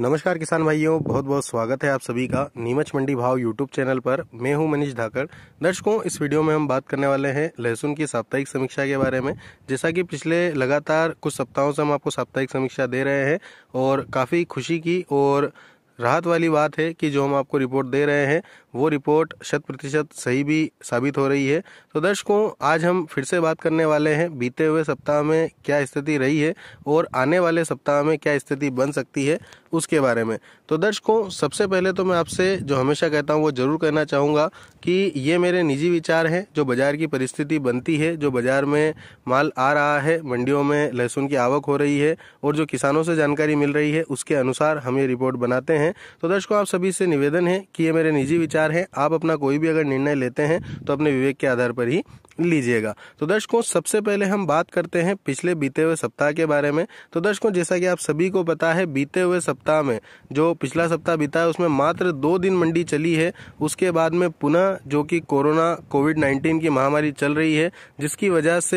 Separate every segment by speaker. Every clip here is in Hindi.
Speaker 1: नमस्कार किसान भाइयों बहुत बहुत स्वागत है आप सभी का नीमच मंडी भाव यूट्यूब चैनल पर मैं हूं मनीष धाकड़ दर्शकों इस वीडियो में हम बात करने वाले हैं लहसुन की साप्ताहिक समीक्षा के बारे में जैसा कि पिछले लगातार कुछ सप्ताहों से हम आपको साप्ताहिक समीक्षा दे रहे हैं और काफ़ी खुशी की और राहत वाली बात है कि जो हम आपको रिपोर्ट दे रहे हैं वो रिपोर्ट शत प्रतिशत सही भी साबित हो रही है तो दर्शकों आज हम फिर से बात करने वाले हैं बीते हुए सप्ताह में क्या स्थिति रही है और आने वाले सप्ताह में क्या स्थिति बन सकती है उसके बारे में तो दर्शकों सबसे पहले तो मैं आपसे जो हमेशा कहता हूँ वो ज़रूर कहना चाहूँगा कि ये मेरे निजी विचार हैं जो बाज़ार की परिस्थिति बनती है जो बाज़ार में माल आ रहा है मंडियों में लहसुन की आवक हो रही है और जो किसानों से जानकारी मिल रही है उसके अनुसार हम ये रिपोर्ट बनाते हैं हैं तो दर्शकों आप सभी से निवेदन है कि ये मेरे निजी विचार हैं आप अपना कोई भी अगर निर्णय लेते हैं तो अपने विवेक के आधार पर ही लीजिएगा तो दर्शकों सबसे पहले हम बात करते हैं पिछले बीते हुए सप्ताह के बारे में तो दर्शकों जैसा कि आप सभी को पता है बीते हुए सप्ताह में जो पिछला सप्ताह बीता है उसमें मात्र दो दिन मंडी चली है उसके बाद में पुनः जो कि कोरोना कोविड नाइन्टीन की महामारी चल रही है जिसकी वजह से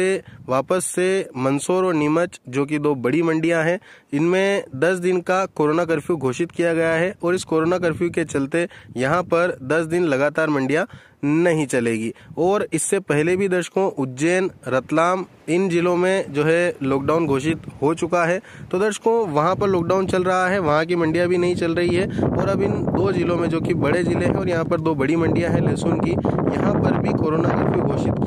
Speaker 1: वापस से मंदसौर और नीमच जो कि दो बड़ी मंडियां हैं इनमें दस दिन का कोरोना कर्फ्यू घोषित किया गया है और इस कोरोना कर्फ्यू के चलते यहाँ पर दस दिन लगातार मंडियां नहीं चलेगी और इससे पहले भी दर्शकों उज्जैन रतलाम इन जिलों में जो है लॉकडाउन घोषित हो चुका है तो दर्शकों वहाँ पर लॉकडाउन चल रहा है वहाँ की मंडियाँ भी नहीं चल रही है और अब इन दो जिलों में जो कि बड़े जिले हैं और यहाँ पर दो बड़ी मंडियाँ हैं लहसुन की यहाँ पर भी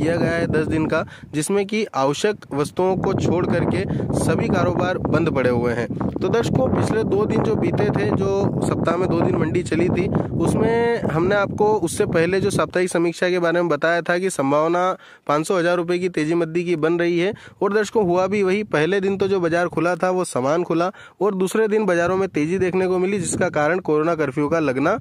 Speaker 1: किया गया है दस दिन का जिसमें कि आवश्यक वस्तुओं को छोड़ करके सभी कारोबार बंद पड़े हुए हैं तो दर्शकों पिछले दो दिन जो बीते थे जो सप्ताह में दो दिन मंडी चली थी उसमें हमने आपको उससे पहले जो साप्ताहिक समीक्षा के बारे में बताया था कि संभावना पाँच सौ हज़ार रुपये की तेजी मद्दी की बन रही है और दर्शकों हुआ भी वही पहले दिन तो जो बाजार खुला था वो सामान खुला और दूसरे दिन बाजारों में तेजी देखने को मिली जिसका कारण कोरोना कर्फ्यू का लगना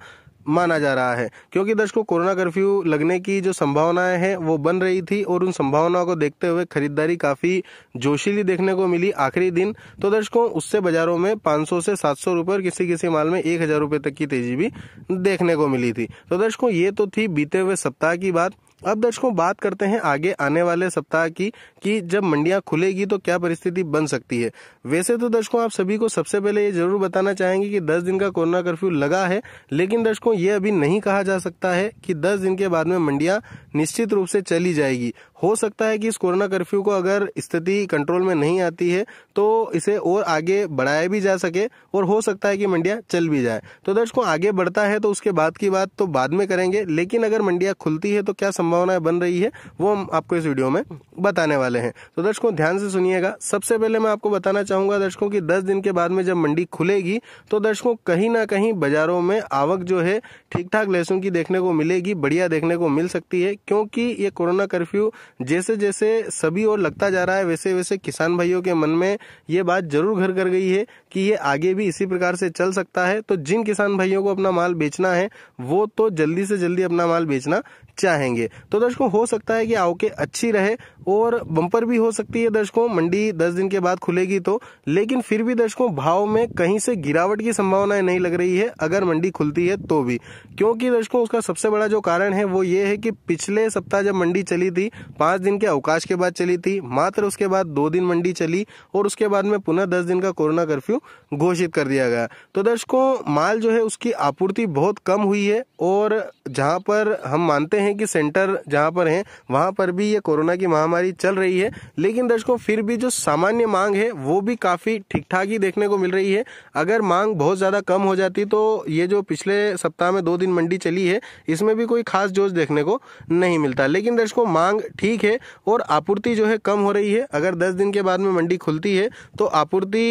Speaker 1: माना जा रहा है क्योंकि दर्शकों कोरोना कर्फ्यू लगने की जो संभावनाएं हैं वो बन रही थी और उन संभावनाओं को देखते हुए खरीदारी काफी जोशीली देखने को मिली आखिरी दिन तो दर्शकों उससे बाजारों में 500 से 700 रुपए और किसी किसी माल में एक हजार रुपए तक की तेजी भी देखने को मिली थी तो दर्शकों ये तो थी बीते हुए सप्ताह की बात अब दर्शकों बात करते हैं आगे आने वाले सप्ताह की कि जब मंडियां खुलेगी तो क्या परिस्थिति बन सकती है वैसे तो दर्शकों आप सभी को सबसे पहले ये जरूर बताना चाहेंगे कि 10 दिन का कोरोना कर्फ्यू लगा है लेकिन दर्शकों ये अभी नहीं कहा जा सकता है कि 10 दिन के बाद में मंडियां निश्चित रूप से चली जाएगी हो सकता है कि इस कोरोना कर्फ्यू को अगर स्थिति कंट्रोल में नहीं आती है तो इसे और आगे बढ़ाया भी जा सके और हो सकता है कि मंडियां चल भी जाए तो दर्शकों आगे बढ़ता है तो उसके बाद की बात तो बाद में करेंगे लेकिन अगर मंडियां खुलती है तो क्या संभव संभावनाएं बन रही है वो हम आपको इस वीडियो में बताने वाले हैं तो दर्शकों ध्यान से सुनिएगा सबसे पहले मैं आपको बताना चाहूंगा दर्शकों की दस दिन के बाद में जब मंडी खुलेगी तो दर्शकों कहीं ना कहीं बाजारों में आवक जो है ठीक ठाक लहसुन की देखने को मिलेगी बढ़िया देखने को मिल सकती है क्योंकि ये कोरोना कर्फ्यू जैसे जैसे सभी और लगता जा रहा है वैसे वैसे किसान भाइयों के मन में ये बात जरूर घर कर गई है कि ये आगे भी इसी प्रकार से चल सकता है तो जिन किसान भाइयों को अपना माल बेचना है वो तो जल्दी से जल्दी अपना माल बेचना चाहेंगे तो दर्शकों हो सकता है कि आवके अच्छी रहे और बम्पर भी हो सकती है दर्शकों मंडी दस दिन के बाद खुलेगी तो लेकिन फिर भी दर्शकों भाव में कहीं से गिरावट की संभावनाएं नहीं लग रही है अगर मंडी खुलती है तो भी क्योंकि दर्शकों उसका सबसे बड़ा जो कारण है वो ये है कि पिछले सप्ताह जब मंडी चली थी पांच दिन के अवकाश के बाद चली थी मात्र उसके बाद दो दिन मंडी चली और उसके बाद में पुनः दस दिन का कोरोना कर्फ्यू घोषित कर दिया गया तो दर्शकों माल जो है उसकी आपूर्ति बहुत कम हुई है और जहां पर हम मानते हैं कि सेंटर पर जहाँ पर हैं वहाँ पर भी ये कोरोना की महामारी चल रही है लेकिन दर्शकों फिर भी जो सामान्य मांग है वो भी काफ़ी ठीक ठाक ही देखने को मिल रही है अगर मांग बहुत ज़्यादा कम हो जाती तो ये जो पिछले सप्ताह में दो दिन मंडी चली है इसमें भी कोई खास जोश देखने को नहीं मिलता लेकिन दर्शकों मांग ठीक है और आपूर्ति जो है कम हो रही है अगर दस दिन के बाद में मंडी खुलती है तो आपूर्ति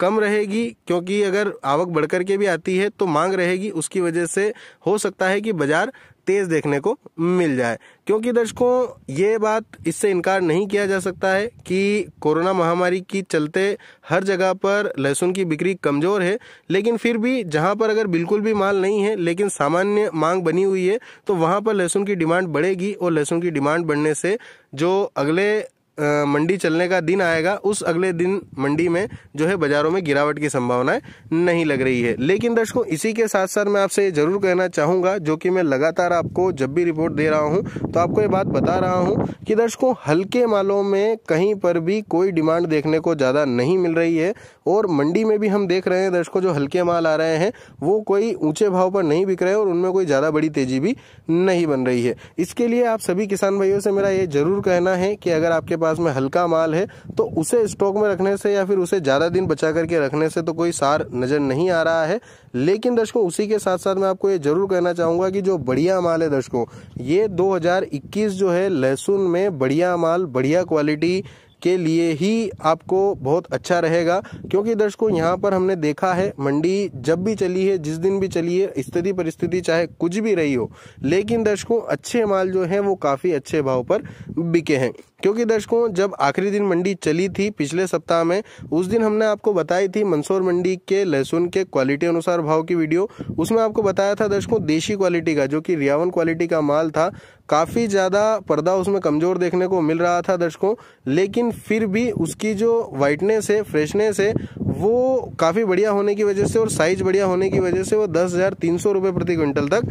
Speaker 1: कम रहेगी क्योंकि अगर आवक बढ़कर के भी आती है तो मांग रहेगी उसकी वजह से हो सकता है कि बाजार तेज देखने को मिल जाए क्योंकि दर्शकों ये बात इससे इनकार नहीं किया जा सकता है कि कोरोना महामारी की चलते हर जगह पर लहसुन की बिक्री कमज़ोर है लेकिन फिर भी जहाँ पर अगर बिल्कुल भी माल नहीं है लेकिन सामान्य मांग बनी हुई है तो वहाँ पर लहसुन की डिमांड बढ़ेगी और लहसुन की डिमांड बढ़ने से जो अगले मंडी चलने का दिन आएगा उस अगले दिन मंडी में जो है बाज़ारों में गिरावट की संभावनाएं नहीं लग रही है लेकिन दर्शकों इसी के साथ साथ मैं आपसे ये ज़रूर कहना चाहूँगा जो कि मैं लगातार आपको जब भी रिपोर्ट दे रहा हूँ तो आपको ये बात बता रहा हूँ कि दर्शकों हल्के मालों में कहीं पर भी कोई डिमांड देखने को ज़्यादा नहीं मिल रही है और मंडी में भी हम देख रहे हैं दर्शकों जो हल्के माल आ रहे हैं वो कोई ऊंचे भाव पर नहीं बिक रहे और उनमें कोई ज़्यादा बड़ी तेजी भी नहीं बन रही है इसके लिए आप सभी किसान भाइयों से मेरा ये जरूर कहना है कि अगर आपके पास में हल्का माल है तो उसे स्टॉक में रखने से या फिर उसे ज़्यादा दिन बचा करके रखने से तो कोई सार नज़र नहीं आ रहा है लेकिन दर्शकों उसी के साथ साथ मैं आपको ये जरूर कहना चाहूँगा कि जो बढ़िया माल है दर्शकों ये दो जो है लहसुन में बढ़िया माल बढ़िया क्वालिटी के लिए ही आपको बहुत अच्छा रहेगा क्योंकि दर्शकों यहाँ पर हमने देखा है मंडी जब भी चली है जिस दिन भी चली है स्थिति परिस्थिति चाहे कुछ भी रही हो लेकिन दर्शकों अच्छे माल जो है वो काफ़ी अच्छे भाव पर बिके हैं क्योंकि दर्शकों जब आखिरी दिन मंडी चली थी पिछले सप्ताह में उस दिन हमने आपको बताई थी मंसूर मंडी के लहसुन के क्वालिटी अनुसार भाव की वीडियो उसमें आपको बताया था दर्शकों देशी क्वालिटी का जो कि रियावन क्वालिटी का माल था काफ़ी ज़्यादा पर्दा उसमें कमज़ोर देखने को मिल रहा था दर्शकों लेकिन फिर भी उसकी जो वाइटनेस है फ्रेशनेस है वो काफ़ी बढ़िया होने की वजह से और साइज बढ़िया होने की वजह से वो दस हज़ार तीन सौ रुपये प्रति क्विंटल तक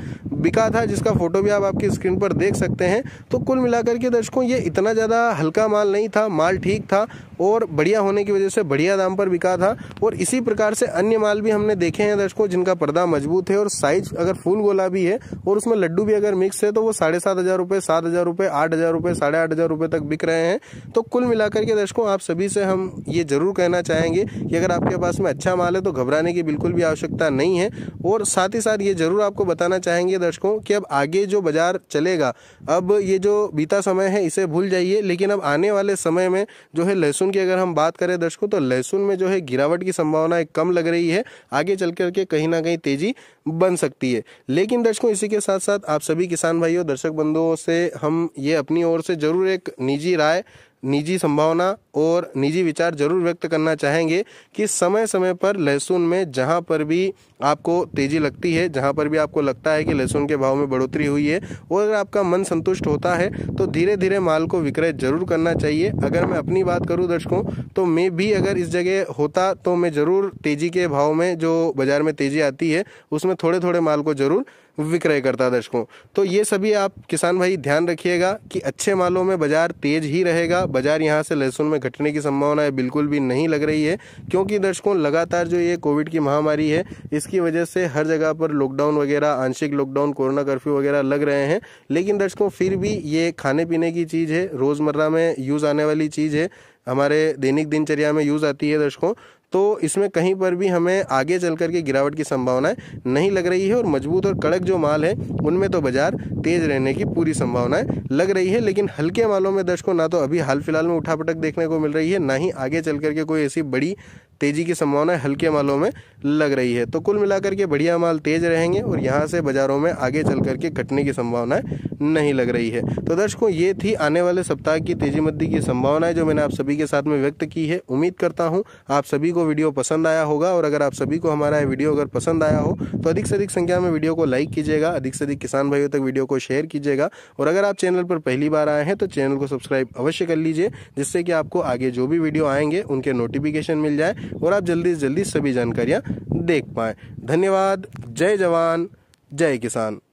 Speaker 1: बिका था जिसका फ़ोटो भी आप आपकी स्क्रीन पर देख सकते हैं तो कुल मिलाकर के दर्शकों ये इतना ज़्यादा हल्का माल नहीं था माल ठीक था और बढ़िया होने की वजह से बढ़िया दाम पर बिका था और इसी प्रकार से अन्य माल भी हमने देखे हैं दर्शकों जिनका पर्दा मजबूत है और साइज अगर फूल गोला भी है और उसमें लड्डू भी अगर मिक्स है तो वो साढ़े सात हजार रुपये सात हजार रुपये आठ हजार रुपये साढ़े आठ हजार रुपये तक बिक रहे हैं तो कुल मिलाकर के दर्शकों आप सभी से हम ये जरूर कहना चाहेंगे कि अगर आपके पास में अच्छा माल है तो घबराने की बिल्कुल भी आवश्यकता नहीं है और साथ ही साथ ये जरूर आपको बताना चाहेंगे दर्शकों की अब आगे जो बाजार चलेगा अब ये जो बीता समय है इसे भूल जाइए लेकिन अब आने वाले समय में जो है लहसुन लहसुन की अगर हम बात करें दर्शकों तो लहसुन में जो है गिरावट की संभावना कम लग रही है आगे चल करके कहीं ना कहीं तेजी बन सकती है लेकिन दर्शकों इसी के साथ साथ आप सभी किसान भाइयों दर्शक बंधुओं से हम ये अपनी ओर से जरूर एक निजी राय निजी संभावना और निजी विचार जरूर व्यक्त करना चाहेंगे कि समय समय पर लहसुन में जहाँ पर भी आपको तेज़ी लगती है जहाँ पर भी आपको लगता है कि लहसुन के भाव में बढ़ोतरी हुई है और अगर आपका मन संतुष्ट होता है तो धीरे धीरे माल को विक्रय जरूर करना चाहिए अगर मैं अपनी बात करूँ दर्शकों तो मैं भी अगर इस जगह होता तो मैं ज़रूर तेज़ी के भाव में जो बाज़ार में तेज़ी आती है उसमें थोड़े थोड़े माल को ज़रूर विक्रय करता दर्शकों तो ये सभी आप किसान भाई ध्यान रखिएगा कि अच्छे मालों में बाजार तेज ही रहेगा बाजार यहाँ से लहसुन में घटने की संभावना है बिल्कुल भी नहीं लग रही है क्योंकि दर्शकों लगातार जो ये कोविड की महामारी है इसकी वजह से हर जगह पर लॉकडाउन वगैरह आंशिक लॉकडाउन कोरोना कर्फ्यू वगैरह लग रहे हैं लेकिन दर्शकों फिर भी ये खाने पीने की चीज़ है रोज़मर्रा में यूज़ आने वाली चीज़ है हमारे दैनिक दिनचर्या में यूज़ आती है दर्शकों तो इसमें कहीं पर भी हमें आगे चल करके गिरावट की संभावनाएं नहीं लग रही है और मजबूत और कड़क जो माल है उनमें तो बाजार तेज रहने की पूरी संभावनाएं लग रही है लेकिन हल्के मालों में दर्शकों ना तो अभी हाल फिलहाल में उठापटक देखने को मिल रही है ना ही आगे चल करके कोई ऐसी बड़ी तेज़ी की संभावना हल्के मालों में लग रही है तो कुल मिलाकर के बढ़िया माल तेज़ रहेंगे और यहाँ से बाज़ारों में आगे चल करके घटने की संभावनाएं नहीं लग रही है तो दर्शकों ये थी आने वाले सप्ताह की तेज़ी मद्दी की संभावनाएं जो मैंने आप सभी के साथ में व्यक्त की है उम्मीद करता हूँ आप सभी को वीडियो पसंद आया होगा और अगर आप सभी को हमारा वीडियो अगर पसंद आया हो तो अधिक से अधिक संख्या में वीडियो को लाइक कीजिएगा अधिक से अधिक किसान भाइयों तक वीडियो को शेयर कीजिएगा और अगर आप चैनल पर पहली बार आए हैं तो चैनल को सब्सक्राइब अवश्य कर लीजिए जिससे कि आपको आगे जो भी वीडियो आएंगे उनके नोटिफिकेशन मिल जाए और आप जल्दी से जल्दी सभी जानकारियाँ देख पाएँ धन्यवाद जय जवान जय किसान